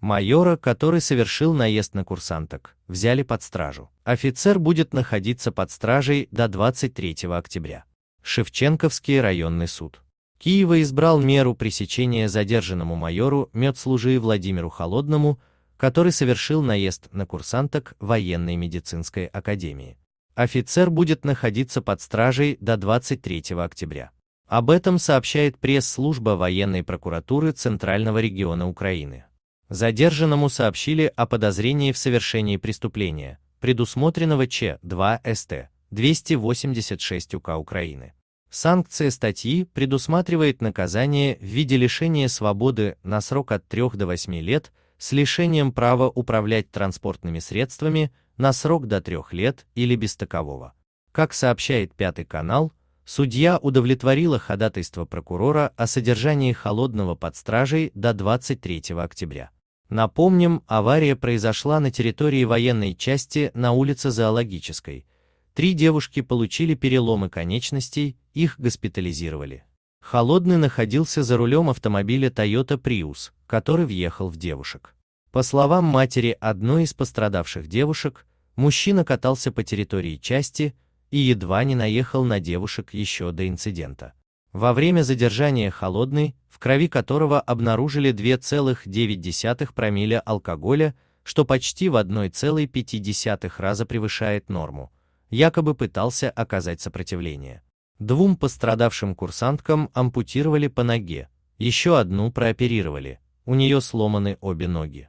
Майора, который совершил наезд на курсанток, взяли под стражу. Офицер будет находиться под стражей до 23 октября. Шевченковский районный суд. Киева избрал меру пресечения задержанному майору медслужии Владимиру Холодному, который совершил наезд на курсанток военной медицинской академии. Офицер будет находиться под стражей до 23 октября. Об этом сообщает пресс-служба военной прокуратуры Центрального региона Украины. Задержанному сообщили о подозрении в совершении преступления, предусмотренного Ч2 СТ 286 УК Украины. Санкция статьи предусматривает наказание в виде лишения свободы на срок от 3 до 8 лет с лишением права управлять транспортными средствами на срок до 3 лет или без такового. Как сообщает Пятый канал, судья удовлетворила ходатайство прокурора о содержании холодного под стражей до 23 октября. Напомним, авария произошла на территории военной части на улице Зоологической. Три девушки получили переломы конечностей, их госпитализировали. Холодный находился за рулем автомобиля Toyota Prius, который въехал в девушек. По словам матери одной из пострадавших девушек, мужчина катался по территории части и едва не наехал на девушек еще до инцидента. Во время задержания холодный, в крови которого обнаружили 2,9 промилля алкоголя, что почти в 1,5 раза превышает норму, якобы пытался оказать сопротивление. Двум пострадавшим курсанткам ампутировали по ноге, еще одну прооперировали, у нее сломаны обе ноги.